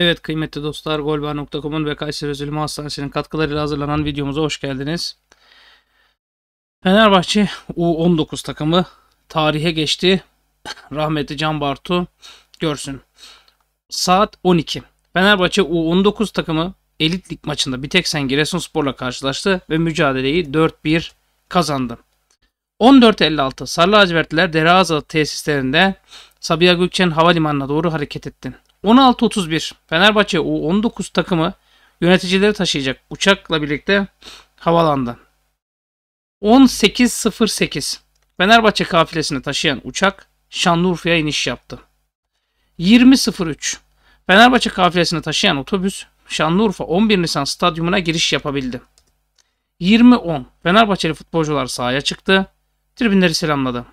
Evet kıymetli dostlar golbar.com'un ve Kayseri Özülü Hastanesi'nin katkılarıyla hazırlanan videomuza hoş geldiniz. Fenerbahçe U19 takımı tarihe geçti. Rahmetli Can Bartu görsün. Saat 12. Fenerbahçe U19 takımı Elit Lig maçında bir tek sen Giresunspor'la karşılaştı ve mücadeleyi 4-1 kazandı. 14.56 Sarı Lacivertliler Dereazı tesislerinde Sabiha Gökçen Havalimanı'na doğru hareket etti. 16.31 Fenerbahçe U19 takımı yöneticileri taşıyacak uçakla birlikte havalandı. 18.08 Fenerbahçe kafilesini taşıyan uçak Şanlıurfa'ya iniş yaptı. 20.03 Fenerbahçe kafilesini taşıyan otobüs Şanlıurfa 11 Nisan stadyumuna giriş yapabildi. 2010 Fenerbahçeli futbolcular sahaya çıktı, tribünleri selamladı.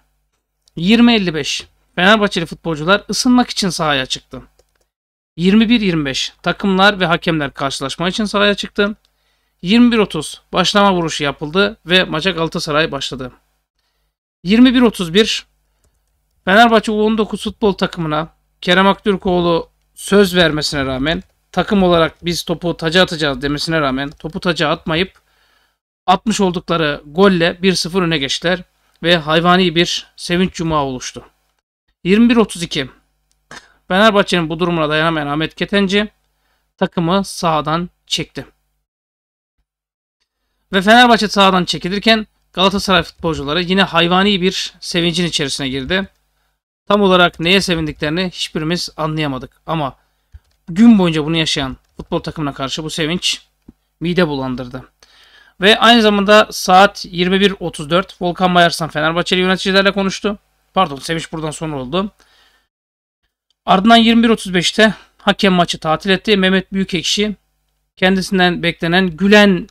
2055 Fenerbahçeli futbolcular ısınmak için sahaya çıktı. 2125 takımlar ve hakemler karşılaşma için sahaya çıktı. 2130 başlama vuruşu yapıldı ve maça Galatasaray başladı. 2131 Fenerbahçe U19 futbol takımına Kerem Aktürkoğlu söz vermesine rağmen takım olarak biz topu taca atacağız demesine rağmen topu taca atmayıp atmış oldukları golle 1-0 öne geçtiler ve hayvani bir sevinç cuma oluştu. 21-32 Fenerbahçe'nin bu durumuna dayanamayan Ahmet Ketenci takımı sahadan çekti. Ve Fenerbahçe sahadan çekilirken Galatasaray futbolcuları yine hayvani bir sevincin içerisine girdi. Tam olarak neye sevindiklerini hiçbirimiz anlayamadık ama gün boyunca bunu yaşayan futbol takımına karşı bu sevinç mide bulandırdı. Ve aynı zamanda saat 21.34 Volkan Bayarsan Fenerbahçeli yöneticilerle konuştu. Pardon Sevinç buradan sonra oldu. Ardından 21.35'te hakem maçı tatil etti. Mehmet Büyükekşi kendisinden beklenen gülen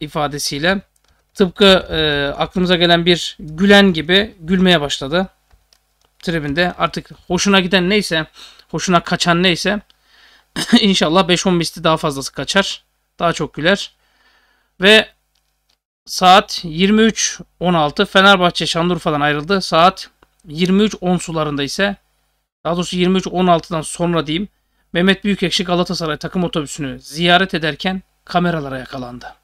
ifadesiyle tıpkı e, aklımıza gelen bir gülen gibi gülmeye başladı tribinde artık hoşuna giden neyse, hoşuna kaçan neyse inşallah 5-10 misli daha fazlası kaçar. Daha çok güler. Ve saat 23.16 Fenerbahçe Şanlıurfa'dan ayrıldı. Saat 23.10 sularında ise daha doğrusu 23.16'dan sonra diyeyim Mehmet Büyükekşi Galatasaray takım otobüsünü ziyaret ederken kameralara yakalandı.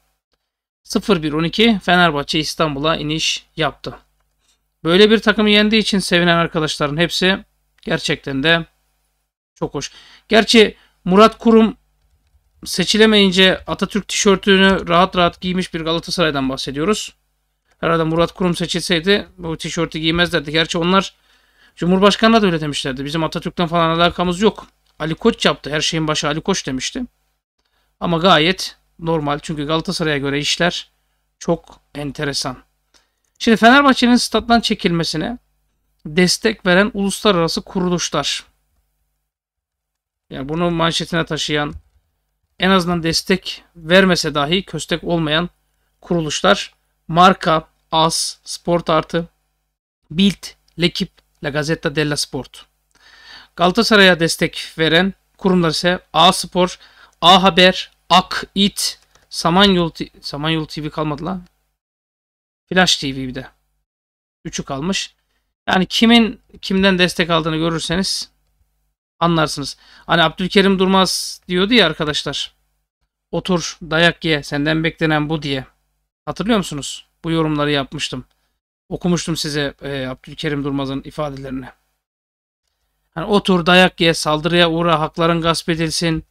01.12 Fenerbahçe İstanbul'a iniş yaptı. Böyle bir takımı yendiği için sevinen arkadaşların hepsi gerçekten de çok hoş. Gerçi Murat Kurum seçilemeyince Atatürk tişörtünü rahat rahat giymiş bir Galatasaray'dan bahsediyoruz. Herhalde Murat Kurum seçilseydi bu tişörtü giymezlerdi. Gerçi onlar Cumhurbaşkanı'na da öyle demişlerdi. Bizim Atatürk'ten falan alakamız yok. Ali Koç yaptı. Her şeyin başı Ali Koç demişti. Ama gayet normal. Çünkü Galatasaray'a göre işler çok enteresan. Şimdi Fenerbahçe'nin stat'tan çekilmesine destek veren uluslararası kuruluşlar. Yani bunu manşetine taşıyan en azından destek vermese dahi köstek olmayan kuruluşlar. Marka, AS, Sport Artı, Bild, Lekip, La Gazzetta della Sport. Galatasaray'a destek veren kurumlar ise A Spor, A Haber, Ak, It, Samanyolu, Samanyolu TV kalmadı lan. Flash TV bir de. Üçü kalmış. Yani kimin kimden destek aldığını görürseniz anlarsınız. Hani Abdülkerim Durmaz diyordu ya arkadaşlar. Otur dayak ye senden beklenen bu diye. Hatırlıyor musunuz? Bu yorumları yapmıştım. Okumuştum size e, Abdülkerim Durmaz'ın ifadelerini. Hani otur dayak ye saldırıya uğra hakların gasp edilsin.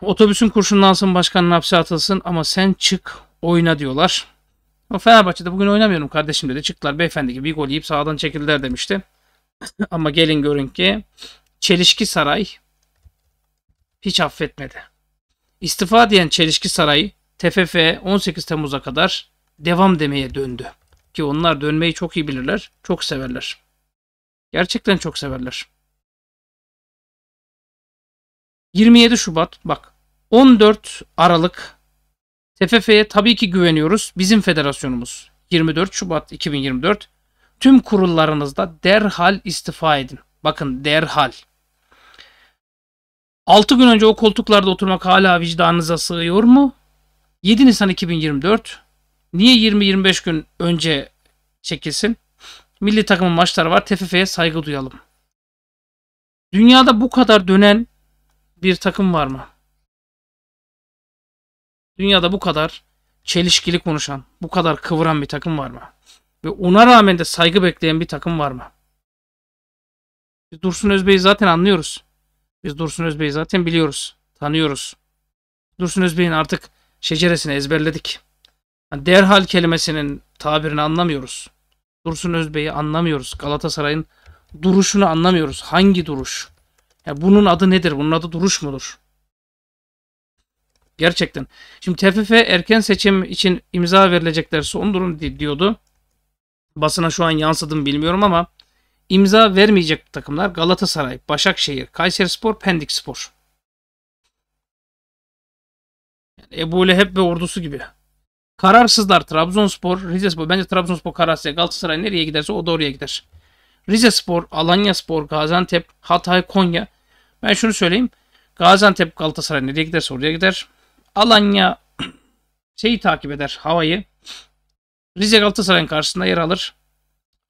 Otobüsün kurşunlansın başkanın hapse atılsın ama sen çık oyna diyorlar. Ama Fenerbahçe'de bugün oynamıyorum kardeşim dedi. Çıktılar beyefendi gibi bir gol yiyip sağdan çekildiler demişti. Ama gelin görün ki Çelişki Saray hiç affetmedi. İstifa diyen Çelişki Saray TFF 18 Temmuz'a kadar devam demeye döndü. Ki onlar dönmeyi çok iyi bilirler, çok severler. Gerçekten çok severler. 27 Şubat bak 14 Aralık TFF'ye tabii ki güveniyoruz. Bizim federasyonumuz. 24 Şubat 2024. Tüm kurullarınızda derhal istifa edin. Bakın derhal. 6 gün önce o koltuklarda oturmak hala vicdanınıza sığıyor mu? 7 Nisan 2024. Niye 20-25 gün önce çekilsin? Milli takımın maçları var. TFF'ye saygı duyalım. Dünyada bu kadar dönen bir takım var mı? Dünyada bu kadar çelişkili konuşan, bu kadar kıvıran bir takım var mı? Ve ona rağmen de saygı bekleyen bir takım var mı? Biz Dursun Özbey'i zaten anlıyoruz. Biz Dursun Özbey'i zaten biliyoruz, tanıyoruz. Dursun Özbey'in artık şeceresini ezberledik. Yani derhal kelimesinin tabirini anlamıyoruz. Dursun Özbey'i anlamıyoruz. Galatasaray'ın duruşunu anlamıyoruz. Hangi duruş? Yani bunun adı nedir? Bunun adı duruş mudur? Gerçekten. Şimdi TFF erken seçim için imza verilecekler son durum diyordu. Basına şu an yansıdım bilmiyorum ama imza vermeyecek takımlar Galatasaray, Başakşehir, Kayserispor, Pendikspor. Yani Ebu Leheb ve ordusu gibi. Kararsızlar Trabzonspor, Rizespor. Bence Trabzonspor kararsız. Galatasaray nereye giderse o da oraya gider. Rizespor, Spor, Gaziantep, Hatay, Konya. Ben şunu söyleyeyim. Gaziantep, Galatasaray nereye giderse oraya gider. Alanya şeyi takip eder havayı. Rize Galatasaray'ın karşısında yer alır.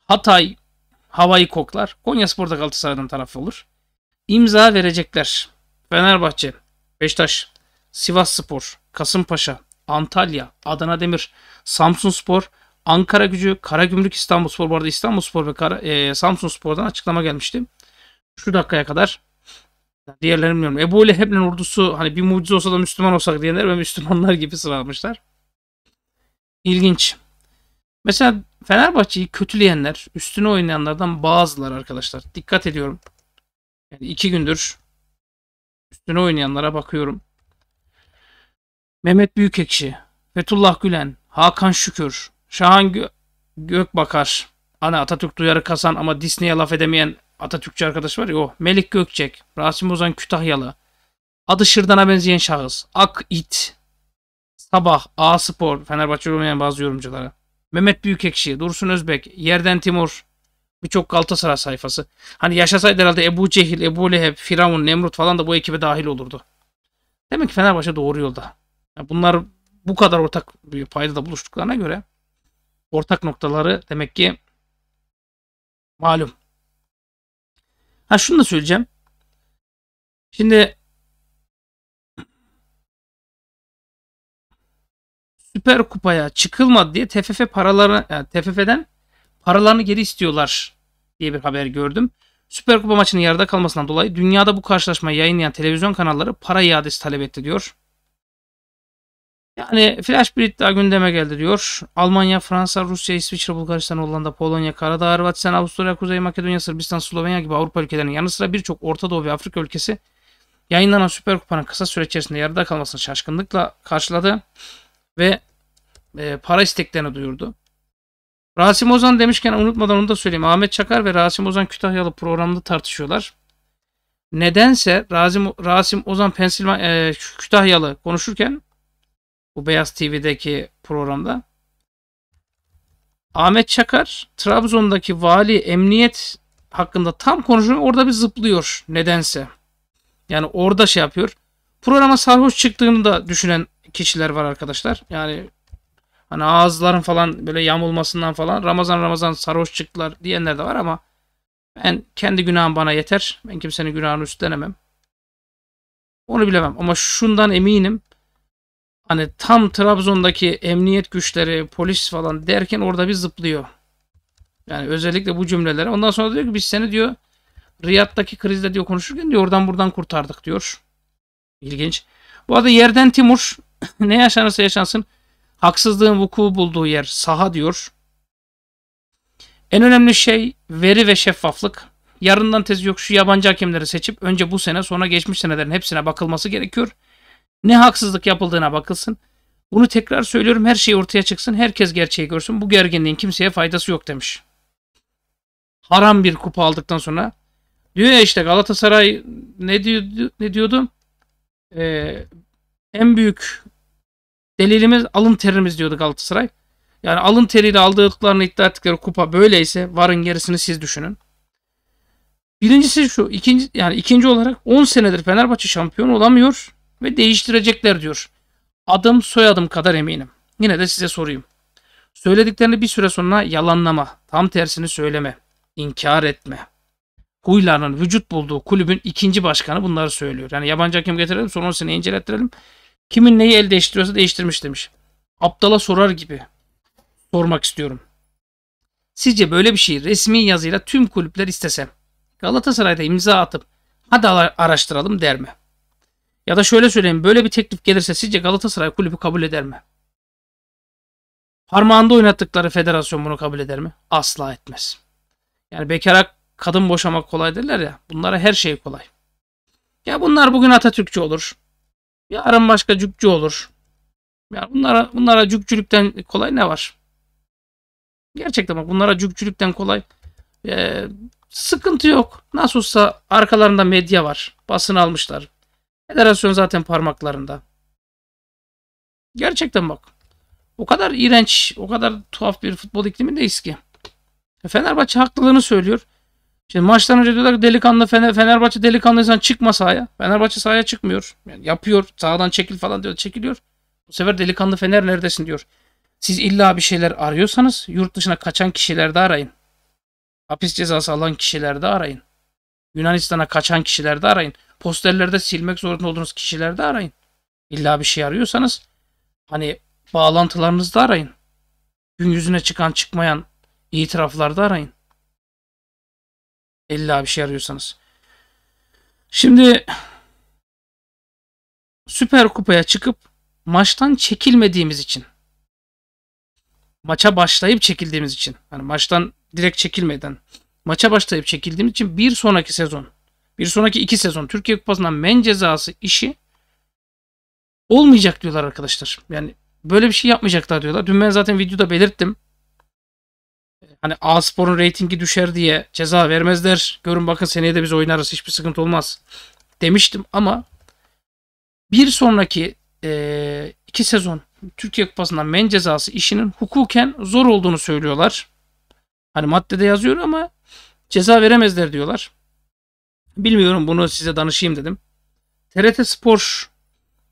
Hatay havayı koklar. Konya Spor'da Galatasaray'ın tarafı olur. İmza verecekler. Fenerbahçe, Beşiktaş, Sivas Spor, Kasımpaşa, Antalya, Adana Demir, Samsun Spor, Ankara Gücü, Karagümrük İstanbul Spor. Bu arada İstanbul Spor ve Kara, e, Samsun Spor'dan açıklama gelmişti. Şu dakikaya kadar Diğerlerini bilmiyorum. Ebu Leheb'in ordusu hani bir mucize olsa da Müslüman olsak diyenler ve Müslümanlar gibi sıralamışlar. İlginç. Mesela Fenerbahçe'yi kötüleyenler, üstüne oynayanlardan bazılar arkadaşlar. Dikkat ediyorum. Yani iki gündür üstüne oynayanlara bakıyorum. Mehmet Büyükekşi, Fethullah Gülen, Hakan Şükür, Şahan Gö Gökbakar, Ana hani Atatürk duyarı kasan ama Disney'e laf edemeyen Atatürkçü arkadaş var ya o. Melik Gökçek, Rasim Ozan Kütahyalı. Adı Şırdan'a benzeyen şahıs. Ak İt. Sabah, A Spor, Fenerbahçe olmayan bazı yorumculara. Mehmet Büyükekşi, Dursun Özbek, Yerden Timur, birçok Galatasaray sayfası. Hani yaşasaydı herhalde Ebu Cehil, Ebu Leheb, Firavun, Nemrut falan da bu ekibe dahil olurdu. Demek ki Fenerbahçe doğru yolda. Yani bunlar bu kadar ortak bir paydada buluştuklarına göre ortak noktaları demek ki malum. Ha şunu da söyleyeceğim. Şimdi Süper Kupa'ya çıkılmadı diye TFF paraları yani e, TFF'den paralarını geri istiyorlar diye bir haber gördüm. Süper Kupa maçının yarıda kalmasından dolayı dünyada bu karşılaşmayı yayınlayan televizyon kanalları para iadesi talep etti diyor. Yani flash briefler gündeme geldi diyor. Almanya, Fransa, Rusya, İsviçre, Bulgaristan, Hollanda, Polonya, Karadağ, Hırvatistan, Avusturya, Kuzey Makedonya, Sırbistan, Slovenya gibi Avrupa ülkelerinin yanı sıra birçok Orta Doğu ve Afrika ülkesi yayınlanan Süper Kupa'nın kısa süre içerisinde yarıda kalmasını şaşkınlıkla karşıladı ve e, para isteklerini duyurdu. Rasim Ozan demişken unutmadan onu da söyleyeyim. Ahmet Çakar ve Rasim Ozan Kütahyalı programda tartışıyorlar. Nedense Rasim, Rasim Ozan Pensilvanya, e, Kütahyalı konuşurken bu Beyaz TV'deki programda. Ahmet Çakar Trabzon'daki vali emniyet hakkında tam konuşuyor. Orada bir zıplıyor nedense. Yani orada şey yapıyor. Programa sarhoş çıktığını da düşünen kişiler var arkadaşlar. Yani hani ağızların falan böyle yamulmasından falan Ramazan Ramazan sarhoş çıktılar diyenler de var ama ben kendi günahım bana yeter. Ben kimsenin günahını üstlenemem. Onu bilemem ama şundan eminim hani tam Trabzon'daki emniyet güçleri, polis falan derken orada bir zıplıyor. Yani özellikle bu cümlelere. Ondan sonra diyor ki biz seni diyor Riyad'daki krizde diyor konuşurken diyor oradan buradan kurtardık diyor. İlginç. Bu arada yerden Timur ne yaşanırsa yaşansın haksızlığın vuku bulduğu yer saha diyor. En önemli şey veri ve şeffaflık. Yarından tezi yok şu yabancı hakemleri seçip önce bu sene sonra geçmiş senelerin hepsine bakılması gerekiyor. Ne haksızlık yapıldığına bakılsın. Bunu tekrar söylüyorum her şey ortaya çıksın. Herkes gerçeği görsün. Bu gerginliğin kimseye faydası yok demiş. Haram bir kupa aldıktan sonra diyor ya işte Galatasaray ne diyordu ne diyordum? Ee, en büyük delilimiz alın terimiz diyordu Galatasaray. Yani alın teriyle aldıklarını iddia ettikleri kupa böyleyse varın gerisini siz düşünün. Birincisi şu, ikinci yani ikinci olarak 10 senedir Fenerbahçe şampiyon olamıyor ve değiştirecekler diyor. Adım soyadım kadar eminim. Yine de size sorayım. Söylediklerini bir süre sonra yalanlama, tam tersini söyleme, inkar etme. Huylarının vücut bulduğu kulübün ikinci başkanı bunları söylüyor. Yani yabancı hakem getirelim sonra seni incelettirelim. Kimin neyi el değiştiriyorsa değiştirmiş demiş. Aptala sorar gibi sormak istiyorum. Sizce böyle bir şey resmi yazıyla tüm kulüpler istesem Galatasaray'da imza atıp hadi araştıralım der mi? Ya da şöyle söyleyeyim. Böyle bir teklif gelirse sizce Galatasaray kulübü kabul eder mi? Parmağında oynattıkları federasyon bunu kabul eder mi? Asla etmez. Yani bekara kadın boşamak kolay derler ya. Bunlara her şey kolay. Ya bunlar bugün Atatürkçü olur. Yarın başka cükçü olur. Ya bunlara bunlara cükçülükten kolay ne var? Gerçekten bak bunlara cükçülükten kolay ee, sıkıntı yok. Nasıl olsa arkalarında medya var. Basın almışlar. Federasyon zaten parmaklarında. Gerçekten bak. O kadar iğrenç, o kadar tuhaf bir futbol iklimindeyiz ki. E, Fenerbahçe haklılığını söylüyor. Şimdi maçtan önce diyorlar ki delikanlı Fener, Fenerbahçe delikanlıysan çıkma sahaya. Fenerbahçe sahaya çıkmıyor. Yani yapıyor. sağdan çekil falan diyor. Çekiliyor. Bu sefer delikanlı Fener neredesin diyor. Siz illa bir şeyler arıyorsanız yurt dışına kaçan kişilerde arayın. Hapis cezası alan kişilerde arayın. Yunanistan'a kaçan kişilerde arayın posterlerde silmek zorunda olduğunuz kişilerde arayın. İlla bir şey arıyorsanız hani bağlantılarınızda arayın. Gün yüzüne çıkan çıkmayan iyi taraflarda arayın. İlla bir şey arıyorsanız. Şimdi Süper Kupa'ya çıkıp maçtan çekilmediğimiz için maça başlayıp çekildiğimiz için hani maçtan direkt çekilmeden maça başlayıp çekildiğimiz için bir sonraki sezon bir sonraki iki sezon Türkiye Kupası'ndan men cezası işi olmayacak diyorlar arkadaşlar. Yani böyle bir şey yapmayacaklar diyorlar. Dün ben zaten videoda belirttim. Hani A Spor'un reytingi düşer diye ceza vermezler. Görün bakın seneye de biz oynarız. Hiçbir sıkıntı olmaz. Demiştim ama bir sonraki e, iki sezon Türkiye Kupası'ndan men cezası işinin hukuken zor olduğunu söylüyorlar. Hani maddede yazıyor ama ceza veremezler diyorlar. Bilmiyorum bunu size danışayım dedim. TRT Spor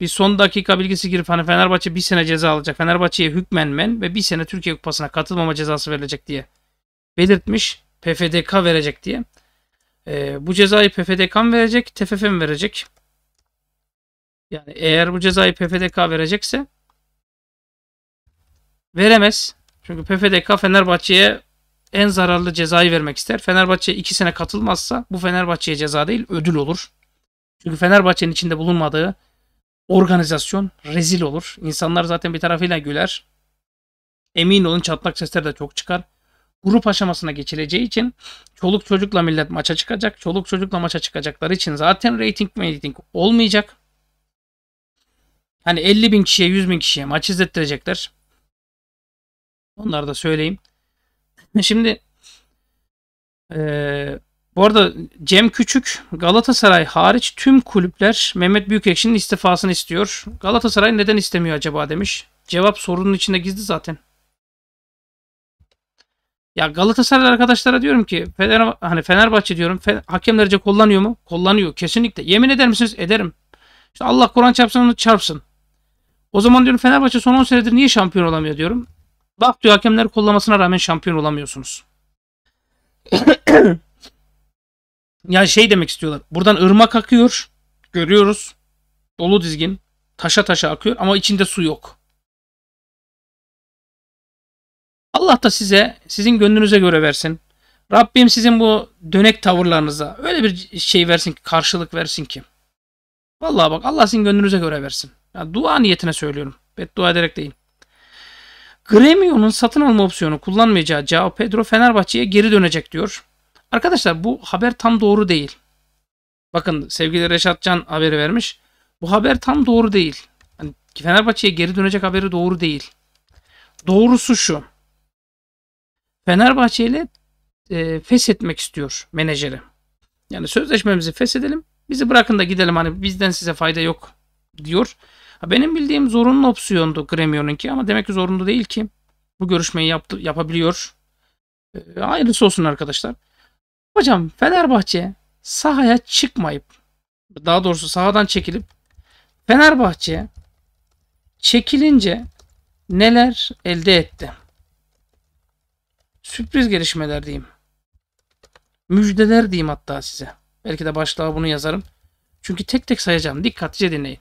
bir son dakika bilgisi girip hani Fenerbahçe bir sene ceza alacak. Fenerbahçe'ye hükmen men ve bir sene Türkiye Kupası'na katılmama cezası verilecek diye belirtmiş. PFDK verecek diye. E, bu cezayı PFDK mı verecek? TFF mi verecek? Yani eğer bu cezayı PFDK verecekse veremez. Çünkü PFDK Fenerbahçe'ye en zararlı cezayı vermek ister. Fenerbahçe 2 sene katılmazsa bu Fenerbahçe'ye ceza değil ödül olur. Çünkü Fenerbahçe'nin içinde bulunmadığı organizasyon rezil olur. İnsanlar zaten bir tarafıyla güler. Emin olun çatlak sesler de çok çıkar. Grup aşamasına geçileceği için çoluk çocukla millet maça çıkacak. Çoluk çocukla maça çıkacakları için zaten rating rating olmayacak. Hani 50 bin kişiye 100 bin kişiye maç izlettirecekler. Onları da söyleyeyim. Şimdi e, bu arada Cem Küçük Galatasaray hariç tüm kulüpler Mehmet Büyükekşi'nin istifasını istiyor. Galatasaray neden istemiyor acaba demiş. Cevap sorunun içinde gizli zaten. Ya Galatasaray arkadaşlara diyorum ki Fener, hani Fenerbahçe diyorum Fener, hakemlerce kullanıyor mu? Kullanıyor kesinlikle. Yemin eder misiniz? Ederim. İşte Allah Kur'an çarpsın onu çarpsın. O zaman diyorum Fenerbahçe son 10 senedir niye şampiyon olamıyor diyorum. Bak diyor hakemler kollamasına rağmen şampiyon olamıyorsunuz. yani şey demek istiyorlar. Buradan ırmak akıyor. Görüyoruz. Dolu dizgin. Taşa taşa akıyor ama içinde su yok. Allah da size sizin gönlünüze göre versin. Rabbim sizin bu dönek tavırlarınıza öyle bir şey versin ki karşılık versin ki. Vallahi bak Allah sizin gönlünüze göre versin. Yani dua niyetine söylüyorum. Beddua ederek değil. Gremio'nun satın alma opsiyonu kullanmayacağı Cao Pedro Fenerbahçe'ye geri dönecek diyor. Arkadaşlar bu haber tam doğru değil. Bakın sevgili Reşat Can haberi vermiş. Bu haber tam doğru değil. Yani Fenerbahçe'ye geri dönecek haberi doğru değil. Doğrusu şu. Fenerbahçe ile e, feshetmek istiyor menajeri. Yani sözleşmemizi feshedelim. Bizi bırakın da gidelim hani bizden size fayda yok diyor benim bildiğim zorunlu opsiyondu Gremio'nunki ama demek ki zorunlu değil ki. Bu görüşmeyi yaptı, yapabiliyor. E, hayırlısı olsun arkadaşlar. Hocam Fenerbahçe sahaya çıkmayıp daha doğrusu sahadan çekilip Fenerbahçe çekilince neler elde etti? Sürpriz gelişmeler diyeyim. Müjdeler diyeyim hatta size. Belki de başlığa bunu yazarım. Çünkü tek tek sayacağım. Dikkatlice dinleyin.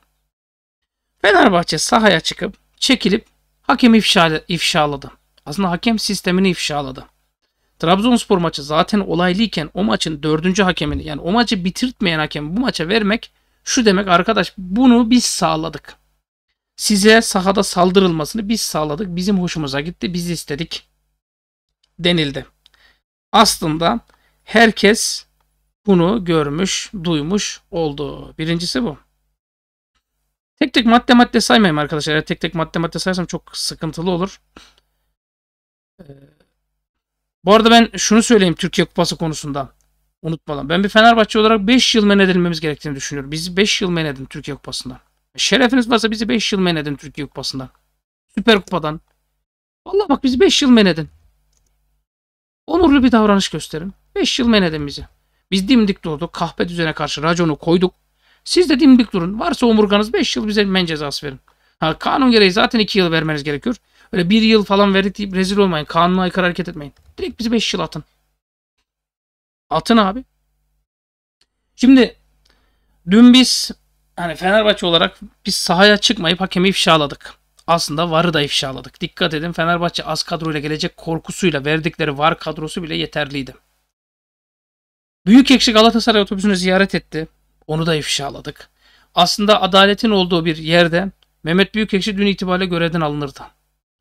Fenerbahçe sahaya çıkıp çekilip hakem ifşa, ifşaladı. Aslında hakem sistemini ifşaladı. Trabzonspor maçı zaten olaylıyken o maçın dördüncü hakemini yani o maçı bitirtmeyen hakemi bu maça vermek şu demek arkadaş bunu biz sağladık. Size sahada saldırılmasını biz sağladık. Bizim hoşumuza gitti. Biz istedik. Denildi. Aslında herkes bunu görmüş, duymuş oldu. Birincisi bu. Tek tek madde madde saymayayım arkadaşlar. tek tek madde madde sayarsam çok sıkıntılı olur. Ee, bu arada ben şunu söyleyeyim Türkiye Kupası konusunda. Unutmadan. Ben bir Fenerbahçe olarak 5 yıl men edilmemiz gerektiğini düşünüyorum. Bizi 5 yıl men edin Türkiye Kupası'ndan. Şerefiniz varsa bizi 5 yıl men edin Türkiye Kupası'ndan. Süper Kupa'dan. Vallahi bak bizi 5 yıl men edin. Onurlu bir davranış gösterin. 5 yıl men edin bizi. Biz dimdik durduk. Kahpe düzene karşı raconu koyduk. Siz de dimdik durun. Varsa omurganız 5 yıl bize men cezası verin. Ha, kanun gereği zaten 2 yıl vermeniz gerekiyor. Öyle 1 yıl falan verdik deyip rezil olmayın. Kanuna aykırı hareket etmeyin. Direkt bizi 5 yıl atın. Atın abi. Şimdi dün biz hani Fenerbahçe olarak biz sahaya çıkmayıp hakemi ifşaladık. Aslında varı da ifşaladık. Dikkat edin Fenerbahçe az kadroyla gelecek korkusuyla verdikleri var kadrosu bile yeterliydi. Büyük ekşi Galatasaray otobüsünü ziyaret etti. Onu da ifşaladık. Aslında adaletin olduğu bir yerde Mehmet Büyükekşi dün itibariyle görevden alınırdı.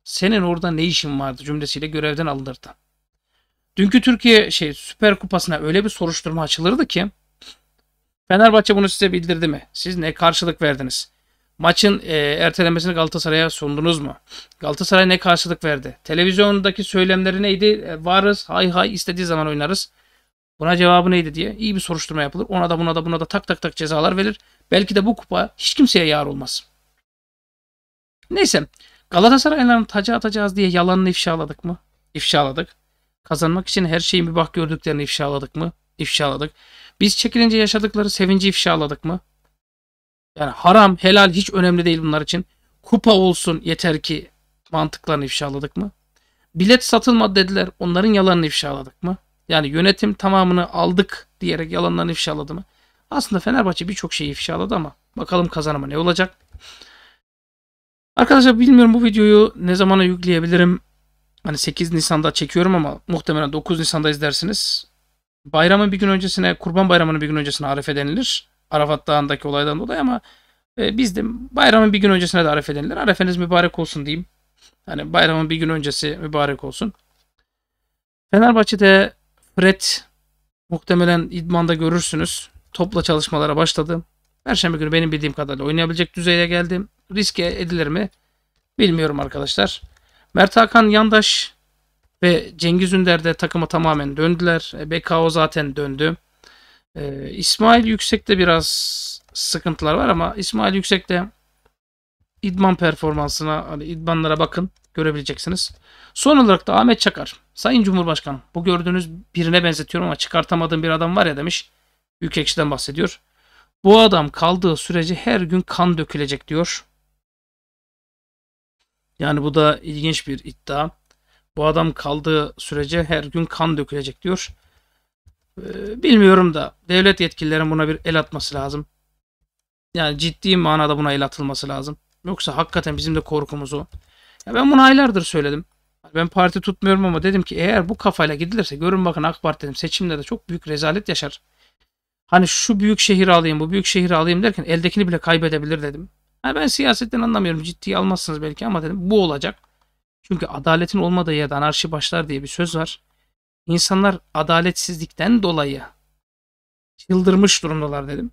Senin orada ne işin vardı cümlesiyle görevden alınırdı. Dünkü Türkiye şey Süper Kupası'na öyle bir soruşturma açılırdı ki Fenerbahçe bunu size bildirdi mi? Siz ne karşılık verdiniz? Maçın e, ertelemesini Galatasaray'a sundunuz mu? Galatasaray ne karşılık verdi? Televizyondaki söylemleri neydi? E, varız, hay hay istediği zaman oynarız. Buna cevabı neydi diye iyi bir soruşturma yapılır. Ona da buna da buna da tak tak tak cezalar verir. Belki de bu kupa hiç kimseye yar olmaz. Neyse Galatasaray'ın taca atacağız diye yalanını ifşaladık mı? İfşaladık. Kazanmak için her şeyi bak gördüklerini ifşaladık mı? İfşaladık. Biz çekilince yaşadıkları sevinci ifşaladık mı? Yani haram, helal hiç önemli değil bunlar için. Kupa olsun yeter ki mantıklarını ifşaladık mı? Bilet satılmadı dediler. Onların yalanını ifşaladık mı? Yani yönetim tamamını aldık diyerek yalanlarını ifşaladı mı? Aslında Fenerbahçe birçok şeyi ifşaladı ama bakalım kazanıma ne olacak? Arkadaşlar bilmiyorum bu videoyu ne zamana yükleyebilirim. Hani 8 Nisan'da çekiyorum ama muhtemelen 9 Nisan'da izlersiniz. Bayramın bir gün öncesine, Kurban Bayramı'nın bir gün öncesine Arife denilir. Arafat Dağı'ndaki olaydan dolayı ama e, biz de bayramın bir gün öncesine de Arife denilir. Arifeniz mübarek olsun diyeyim. Hani bayramın bir gün öncesi mübarek olsun. Fenerbahçe'de Fred muhtemelen idmanda görürsünüz. Topla çalışmalara başladı. Perşembe günü benim bildiğim kadarıyla oynayabilecek düzeye geldim. Riske edilir mi? Bilmiyorum arkadaşlar. Mert Hakan Yandaş ve Cengiz Ünder de takıma tamamen döndüler. E, BKO zaten döndü. E, İsmail Yüksek'te biraz sıkıntılar var ama İsmail Yüksek'te idman performansına hani idmanlara bakın görebileceksiniz. Son olarak da Ahmet Çakar. Sayın Cumhurbaşkanım bu gördüğünüz birine benzetiyorum ama çıkartamadığım bir adam var ya demiş. Büyük ekşiden bahsediyor. Bu adam kaldığı sürece her gün kan dökülecek diyor. Yani bu da ilginç bir iddia. Bu adam kaldığı sürece her gün kan dökülecek diyor. Ee, bilmiyorum da devlet yetkililerin buna bir el atması lazım. Yani ciddi manada buna el atılması lazım. Yoksa hakikaten bizim de korkumuzu ya ben bunu aylardır söyledim. Ben parti tutmuyorum ama dedim ki eğer bu kafayla gidilirse görün bakın AK Parti dedim seçimlerde çok büyük rezalet yaşar. Hani şu büyük şehir alayım bu büyük şehir alayım derken eldekini bile kaybedebilir dedim. Yani ben siyasetten anlamıyorum ciddiye almazsınız belki ama dedim bu olacak. Çünkü adaletin olmadığı yerde anarşi başlar diye bir söz var. İnsanlar adaletsizlikten dolayı çıldırmış durumdalar dedim.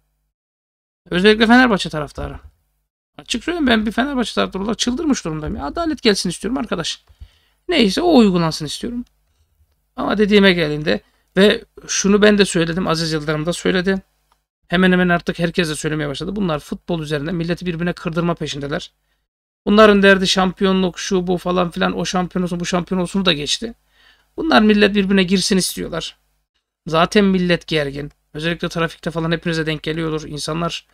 Özellikle Fenerbahçe taraftarı. Açık söyleyeyim ben bir Fenerbahçe taraftarı olarak çıldırmış durumdayım. Ya, adalet gelsin istiyorum arkadaş. Neyse o uygulansın istiyorum. Ama dediğime geldiğinde ve şunu ben de söyledim. Aziz Yıldırım da söyledi. Hemen hemen artık herkes de söylemeye başladı. Bunlar futbol üzerinde milleti birbirine kırdırma peşindeler. Bunların derdi şampiyonluk şu bu falan filan o şampiyon olsun bu şampiyon olsun da geçti. Bunlar millet birbirine girsin istiyorlar. Zaten millet gergin. Özellikle trafikte falan hepinize denk geliyordur. İnsanlar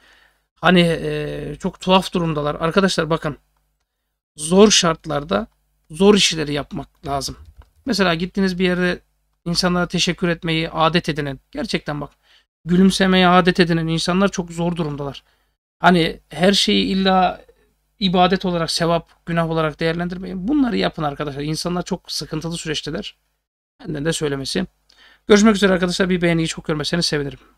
Hani e, çok tuhaf durumdalar. Arkadaşlar bakın. Zor şartlarda zor işleri yapmak lazım. Mesela gittiğiniz bir yerde insanlara teşekkür etmeyi adet edinen, gerçekten bak gülümsemeyi adet edinen insanlar çok zor durumdalar. Hani her şeyi illa ibadet olarak, sevap, günah olarak değerlendirmeyin. Bunları yapın arkadaşlar. İnsanlar çok sıkıntılı süreçteler. Benden de söylemesi. Görüşmek üzere arkadaşlar. Bir beğeniyi çok görmeseniz sevinirim.